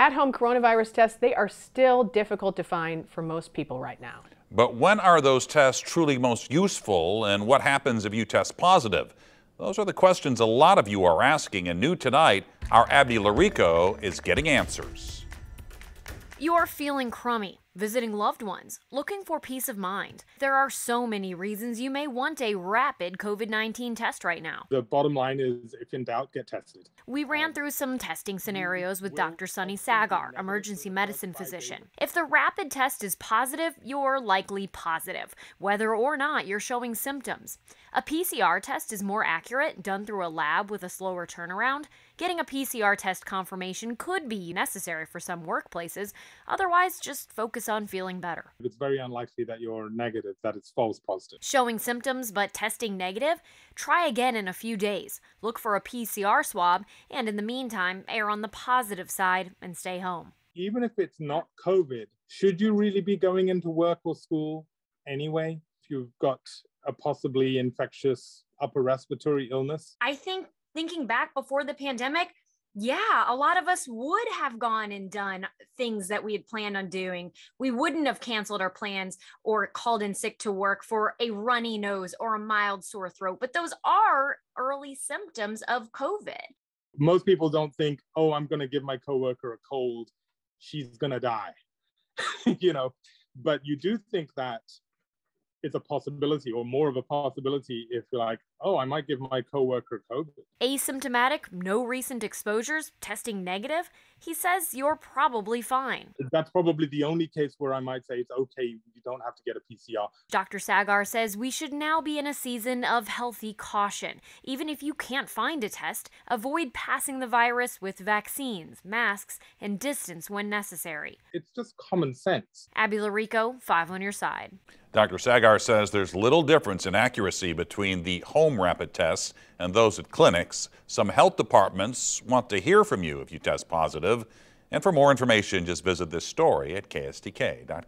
At home coronavirus tests, they are still difficult to find for most people right now. But when are those tests truly most useful, and what happens if you test positive? Those are the questions a lot of you are asking, and new tonight, our Abdi Larico is getting answers. You're feeling crummy visiting loved ones, looking for peace of mind. There are so many reasons you may want a rapid COVID 19 test right now. The bottom line is if in doubt, get tested. We ran um, through some testing scenarios with Dr. Sunny Sagar, emergency medicine physician. If the rapid test is positive, you're likely positive, whether or not you're showing symptoms. A PCR test is more accurate, done through a lab with a slower turnaround. Getting a PCR test confirmation could be necessary for some workplaces, otherwise, just focus on feeling better. It's very unlikely that you're negative, that it's false positive. Showing symptoms but testing negative? Try again in a few days. Look for a PCR swab, and in the meantime, err on the positive side and stay home. Even if it's not COVID, should you really be going into work or school anyway? If you've got a possibly infectious upper respiratory illness? I think thinking back before the pandemic, yeah, a lot of us would have gone and done things that we had planned on doing. We wouldn't have canceled our plans or called in sick to work for a runny nose or a mild sore throat, but those are early symptoms of COVID. Most people don't think, oh, I'm going to give my coworker a cold. She's going to die. you know, but you do think that it's a possibility or more of a possibility if you're like, oh, I might give my coworker COVID. Asymptomatic, no recent exposures, testing negative, he says you're probably fine. That's probably the only case where I might say it's okay, you don't have to get a PCR. Dr. Sagar says we should now be in a season of healthy caution. Even if you can't find a test, avoid passing the virus with vaccines, masks, and distance when necessary. It's just common sense. Abby Larico, 5 on your side. Dr. Sagar says there's little difference in accuracy between the home rapid tests and those at clinics. Some health departments want to hear from you if you test positive. And for more information, just visit this story at KSTK.com.